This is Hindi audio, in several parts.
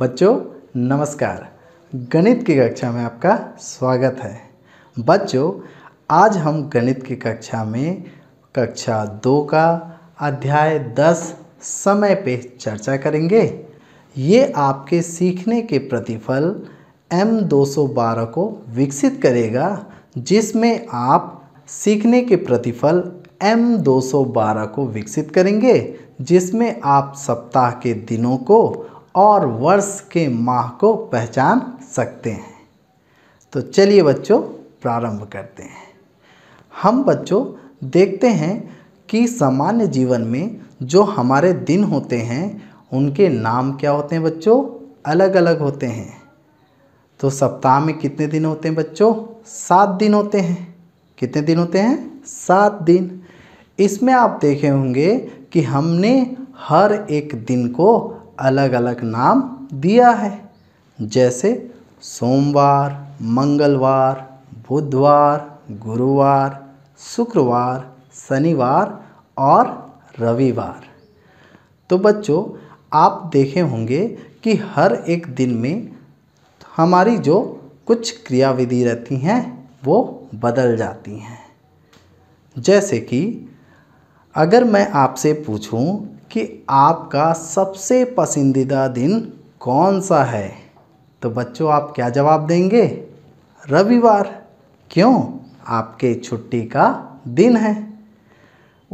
बच्चों नमस्कार गणित की कक्षा में आपका स्वागत है बच्चों आज हम गणित की कक्षा में कक्षा दो का अध्याय दस समय पे चर्चा करेंगे ये आपके सीखने के प्रतिफल एम बारह को विकसित करेगा जिसमें आप सीखने के प्रतिफल एम बारह को विकसित करेंगे जिसमें आप सप्ताह के दिनों को और वर्ष के माह को पहचान सकते हैं तो चलिए बच्चों प्रारंभ करते हैं हम बच्चों देखते हैं कि सामान्य जीवन में जो हमारे दिन होते हैं उनके नाम क्या होते हैं बच्चों अलग अलग होते हैं तो सप्ताह में कितने दिन होते हैं बच्चों सात दिन होते हैं कितने दिन होते हैं सात दिन इसमें आप देखे होंगे कि हमने हर एक दिन को अलग अलग नाम दिया है जैसे सोमवार मंगलवार बुधवार गुरुवार शुक्रवार शनिवार और रविवार तो बच्चों आप देखे होंगे कि हर एक दिन में हमारी जो कुछ क्रियाविधि रहती हैं वो बदल जाती हैं जैसे कि अगर मैं आपसे पूछूं कि आपका सबसे पसंदीदा दिन कौन सा है तो बच्चों आप क्या जवाब देंगे रविवार क्यों आपके छुट्टी का दिन है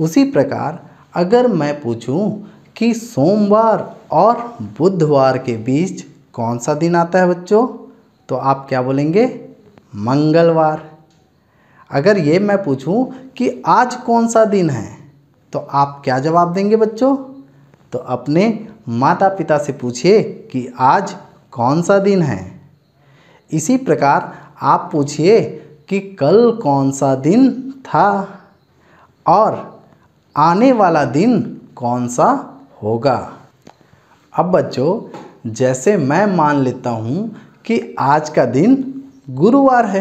उसी प्रकार अगर मैं पूछूं कि सोमवार और बुधवार के बीच कौन सा दिन आता है बच्चों तो आप क्या बोलेंगे मंगलवार अगर ये मैं पूछूं कि आज कौन सा दिन है तो आप क्या जवाब देंगे बच्चों तो अपने माता पिता से पूछिए कि आज कौन सा दिन है इसी प्रकार आप पूछिए कि कल कौन सा दिन था और आने वाला दिन कौन सा होगा अब बच्चों जैसे मैं मान लेता हूँ कि आज का दिन गुरुवार है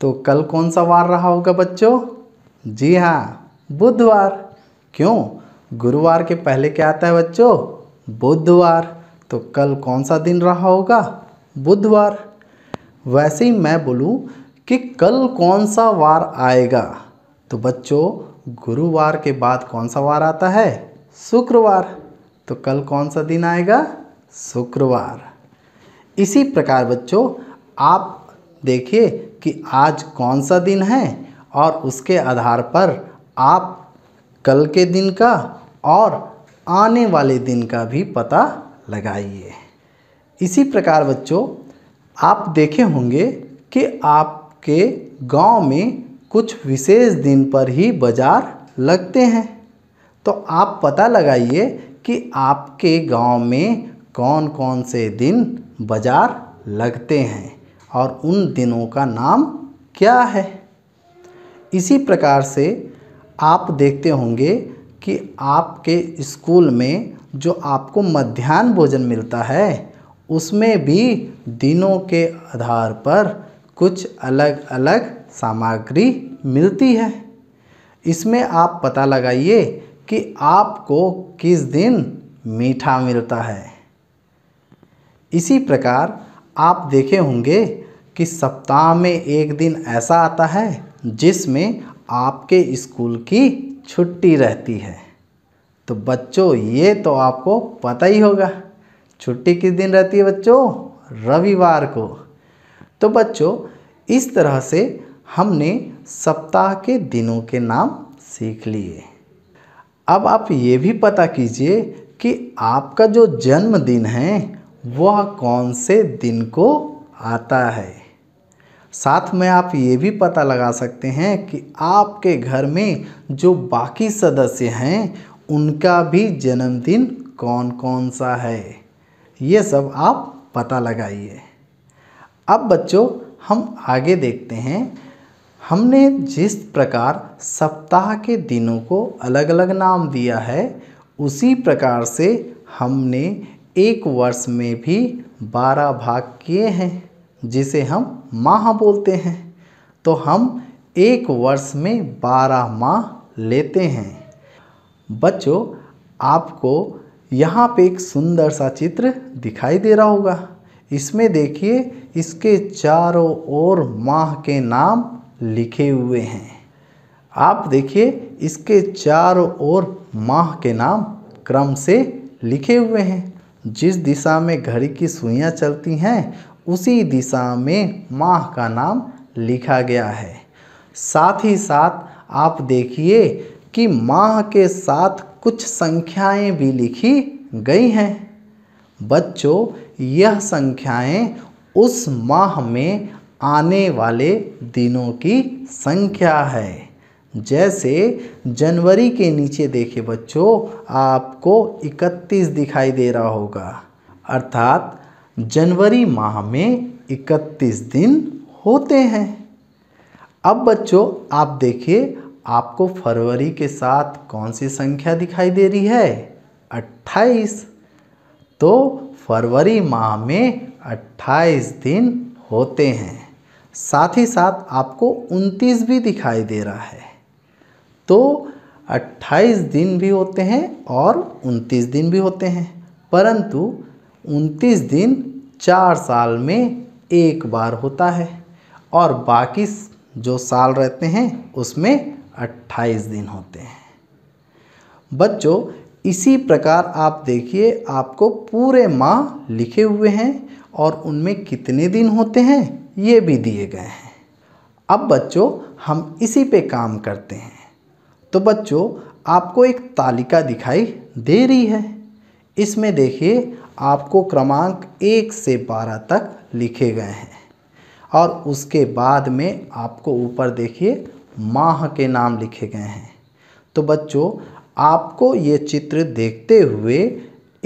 तो कल कौन सा वार रहा होगा बच्चों जी हाँ बुधवार क्यों गुरुवार के पहले क्या आता है बच्चों बुधवार तो कल कौन सा दिन रहा होगा बुधवार वैसे ही मैं बोलूँ कि कल कौन सा वार आएगा तो बच्चों गुरुवार के बाद कौन सा वार आता है शुक्रवार तो कल कौन सा दिन आएगा शुक्रवार इसी प्रकार बच्चों आप देखिए कि आज कौन सा दिन है और उसके आधार पर आप कल के दिन का और आने वाले दिन का भी पता लगाइए इसी प्रकार बच्चों आप देखे होंगे कि आपके गांव में कुछ विशेष दिन पर ही बाज़ार लगते हैं तो आप पता लगाइए कि आपके गांव में कौन कौन से दिन बाज़ार लगते हैं और उन दिनों का नाम क्या है इसी प्रकार से आप देखते होंगे कि आपके स्कूल में जो आपको मध्यान्ह भोजन मिलता है उसमें भी दिनों के आधार पर कुछ अलग अलग सामग्री मिलती है इसमें आप पता लगाइए कि आपको किस दिन मीठा मिलता है इसी प्रकार आप देखे होंगे कि सप्ताह में एक दिन ऐसा आता है जिसमें आपके स्कूल की छुट्टी रहती है तो बच्चों ये तो आपको पता ही होगा छुट्टी किस दिन रहती है बच्चों रविवार को तो बच्चों इस तरह से हमने सप्ताह के दिनों के नाम सीख लिए अब आप ये भी पता कीजिए कि आपका जो जन्मदिन है वह कौन से दिन को आता है साथ में आप ये भी पता लगा सकते हैं कि आपके घर में जो बाकी सदस्य हैं उनका भी जन्मदिन कौन कौन सा है ये सब आप पता लगाइए अब बच्चों हम आगे देखते हैं हमने जिस प्रकार सप्ताह के दिनों को अलग अलग नाम दिया है उसी प्रकार से हमने एक वर्ष में भी बारह भाग किए हैं जिसे हम माह बोलते हैं तो हम एक वर्ष में बारह माह लेते हैं बच्चों आपको यहाँ पे एक सुंदर सा चित्र दिखाई दे रहा होगा इसमें देखिए इसके चारों ओर माह के नाम लिखे हुए हैं आप देखिए इसके चारों ओर माह के नाम क्रम से लिखे हुए हैं जिस दिशा में घड़ी की सुइयाँ चलती हैं उसी दिशा में माह का नाम लिखा गया है साथ ही साथ आप देखिए कि माह के साथ कुछ संख्याएं भी लिखी गई हैं बच्चों यह संख्याएं उस माह में आने वाले दिनों की संख्या है जैसे जनवरी के नीचे देखिए बच्चों आपको 31 दिखाई दे रहा होगा अर्थात जनवरी माह में 31 दिन होते हैं अब बच्चों आप देखिए आपको फरवरी के साथ कौन सी संख्या दिखाई दे रही है 28 तो फरवरी माह में 28 दिन होते हैं साथ ही साथ आपको 29 भी दिखाई दे रहा है तो 28 दिन भी होते हैं और 29 दिन भी होते हैं परंतु उनतीस दिन चार साल में एक बार होता है और बाकी जो साल रहते हैं उसमें अट्ठाईस दिन होते हैं बच्चों इसी प्रकार आप देखिए आपको पूरे माह लिखे हुए हैं और उनमें कितने दिन होते हैं ये भी दिए गए हैं अब बच्चों हम इसी पे काम करते हैं तो बच्चों आपको एक तालिका दिखाई दे रही है इसमें देखिए आपको क्रमांक एक से बारह तक लिखे गए हैं और उसके बाद में आपको ऊपर देखिए माह के नाम लिखे गए हैं तो बच्चों आपको ये चित्र देखते हुए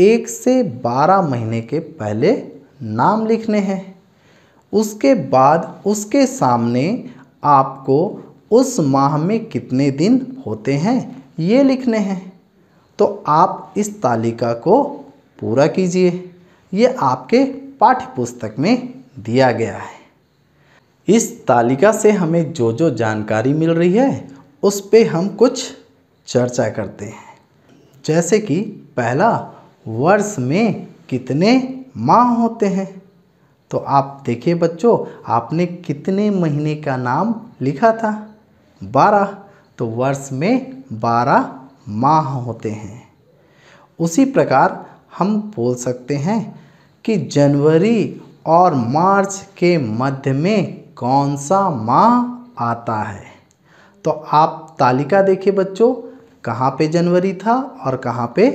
एक से बारह महीने के पहले नाम लिखने हैं उसके बाद उसके सामने आपको उस माह में कितने दिन होते हैं ये लिखने हैं तो आप इस तालिका को पूरा कीजिए ये आपके पाठ्य पुस्तक में दिया गया है इस तालिका से हमें जो जो जानकारी मिल रही है उस पर हम कुछ चर्चा करते हैं जैसे कि पहला वर्ष में कितने माह होते हैं तो आप देखिए बच्चों आपने कितने महीने का नाम लिखा था बारह तो वर्ष में बारह माह होते हैं उसी प्रकार हम बोल सकते हैं कि जनवरी और मार्च के मध्य में कौन सा माह आता है तो आप तालिका देखिए बच्चों कहाँ पे जनवरी था और कहाँ पे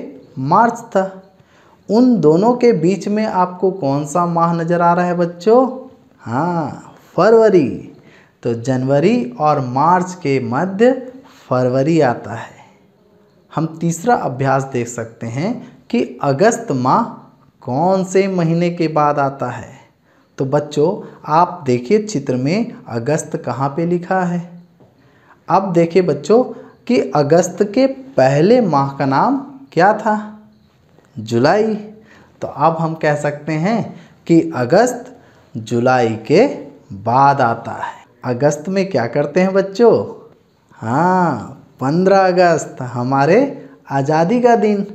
मार्च था उन दोनों के बीच में आपको कौन सा माह नज़र आ रहा है बच्चों हाँ फरवरी तो जनवरी और मार्च के मध्य फरवरी आता है हम तीसरा अभ्यास देख सकते हैं कि अगस्त माह कौन से महीने के बाद आता है तो बच्चों आप देखिए चित्र में अगस्त कहाँ पे लिखा है अब देखिए बच्चों कि अगस्त के पहले माह का नाम क्या था जुलाई तो अब हम कह सकते हैं कि अगस्त जुलाई के बाद आता है अगस्त में क्या करते हैं बच्चों हाँ पंद्रह अगस्त हमारे आज़ादी का दिन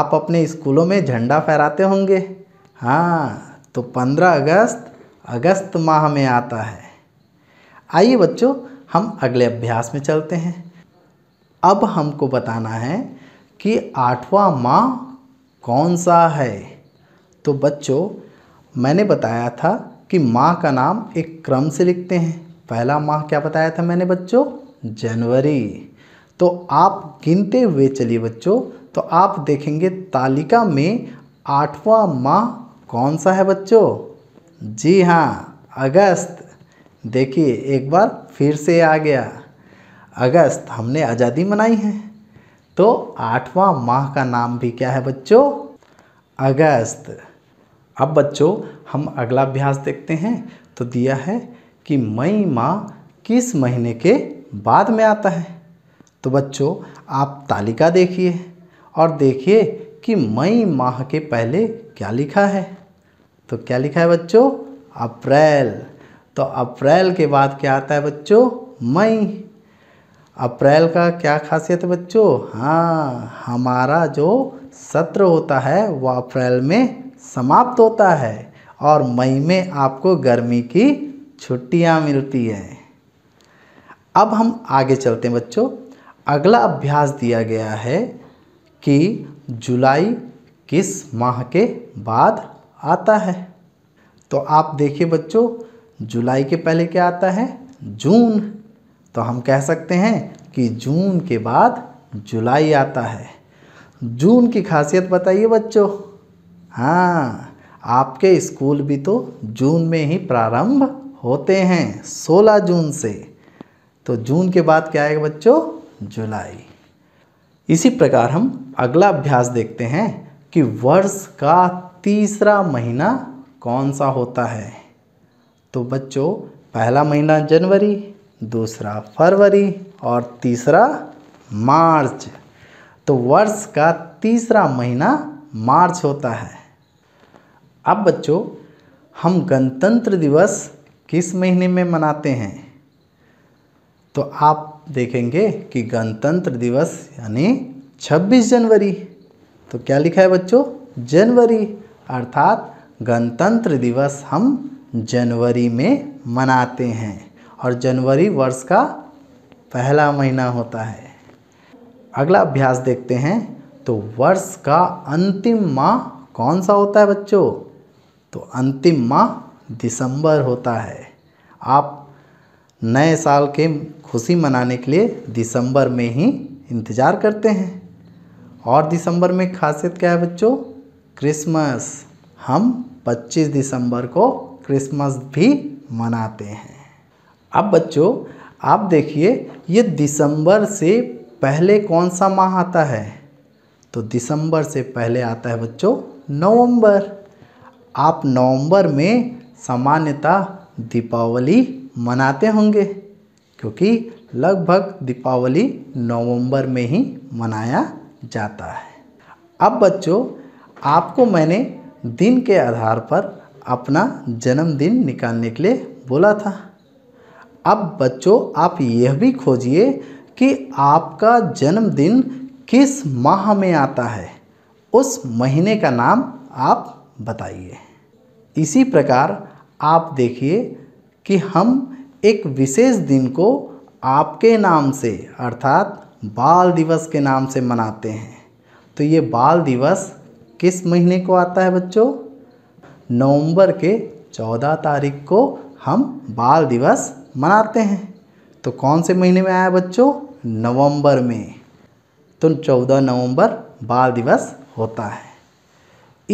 आप अपने स्कूलों में झंडा फहराते होंगे हाँ तो पंद्रह अगस्त अगस्त माह में आता है आइए बच्चों हम अगले अभ्यास में चलते हैं अब हमको बताना है कि आठवां माह कौन सा है तो बच्चों मैंने बताया था कि माह का नाम एक क्रम से लिखते हैं पहला माह क्या बताया था मैंने बच्चों जनवरी तो आप गिनते हुए चलिए बच्चों तो आप देखेंगे तालिका में आठवां माह कौन सा है बच्चों जी हाँ अगस्त देखिए एक बार फिर से आ गया अगस्त हमने आज़ादी मनाई है तो आठवां माह का नाम भी क्या है बच्चों अगस्त अब बच्चों हम अगला अभ्यास देखते हैं तो दिया है कि मई माह किस महीने के बाद में आता है तो बच्चों आप तालिका देखिए और देखिए कि मई माह के पहले क्या लिखा है तो क्या लिखा है बच्चों अप्रैल तो अप्रैल के बाद क्या आता है बच्चों मई अप्रैल का क्या खासियत है बच्चों हाँ हमारा जो सत्र होता है वह अप्रैल में समाप्त होता है और मई में आपको गर्मी की छुट्टियाँ मिलती हैं अब हम आगे चलते हैं बच्चों अगला अभ्यास दिया गया है कि जुलाई किस माह के बाद आता है तो आप देखिए बच्चों जुलाई के पहले क्या आता है जून तो हम कह सकते हैं कि जून के बाद जुलाई आता है जून की खासियत बताइए बच्चों हाँ आपके स्कूल भी तो जून में ही प्रारंभ होते हैं 16 जून से तो जून के बाद क्या आएगा बच्चों जुलाई इसी प्रकार हम अगला अभ्यास देखते हैं कि वर्ष का तीसरा महीना कौन सा होता है तो बच्चों पहला महीना जनवरी दूसरा फरवरी और तीसरा मार्च तो वर्ष का तीसरा महीना मार्च होता है अब बच्चों हम गणतंत्र दिवस किस महीने में मनाते हैं तो आप देखेंगे कि गणतंत्र दिवस यानी 26 जनवरी तो क्या लिखा है बच्चों जनवरी अर्थात गणतंत्र दिवस हम जनवरी में मनाते हैं और जनवरी वर्ष का पहला महीना होता है अगला अभ्यास देखते हैं तो वर्ष का अंतिम माह कौन सा होता है बच्चों तो अंतिम माह दिसंबर होता है आप नए साल के खुशी मनाने के लिए दिसंबर में ही इंतज़ार करते हैं और दिसंबर में खासियत क्या है बच्चों क्रिसमस हम 25 दिसंबर को क्रिसमस भी मनाते हैं अब बच्चों आप देखिए ये दिसंबर से पहले कौन सा माह आता है तो दिसंबर से पहले आता है बच्चों नवंबर आप नवंबर में सामान्यतः दीपावली मनाते होंगे क्योंकि लगभग दीपावली नवंबर में ही मनाया जाता है अब बच्चों आपको मैंने दिन के आधार पर अपना जन्मदिन निकालने के लिए बोला था अब बच्चों आप यह भी खोजिए कि आपका जन्मदिन किस माह में आता है उस महीने का नाम आप बताइए इसी प्रकार आप देखिए कि हम एक विशेष दिन को आपके नाम से अर्थात बाल दिवस के नाम से मनाते हैं तो ये बाल दिवस किस महीने को आता है बच्चों नवंबर के चौदह तारीख को हम बाल दिवस मनाते हैं तो कौन से महीने में आया बच्चों नवंबर में तो चौदह नवंबर बाल दिवस होता है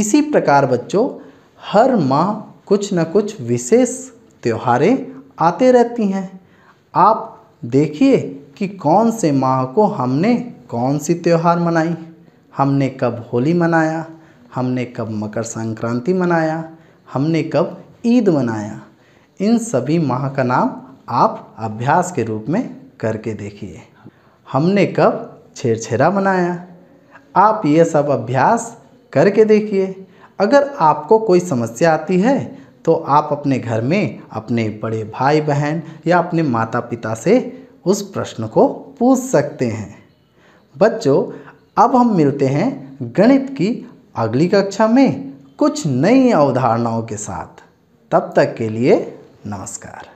इसी प्रकार बच्चों हर माह कुछ न कुछ विशेष त्योहारें आते रहती हैं आप देखिए कि कौन से माह को हमने कौन सी त्यौहार मनाई हमने कब होली मनाया हमने कब मकर संक्रांति मनाया हमने कब ईद मनाया इन सभी माह का नाम आप अभ्यास के रूप में करके देखिए हमने कब छेरछेरा मनाया आप ये सब अभ्यास करके देखिए अगर आपको कोई समस्या आती है तो आप अपने घर में अपने बड़े भाई बहन या अपने माता पिता से उस प्रश्न को पूछ सकते हैं बच्चों अब हम मिलते हैं गणित की अगली कक्षा में कुछ नई अवधारणाओं के साथ तब तक के लिए नमस्कार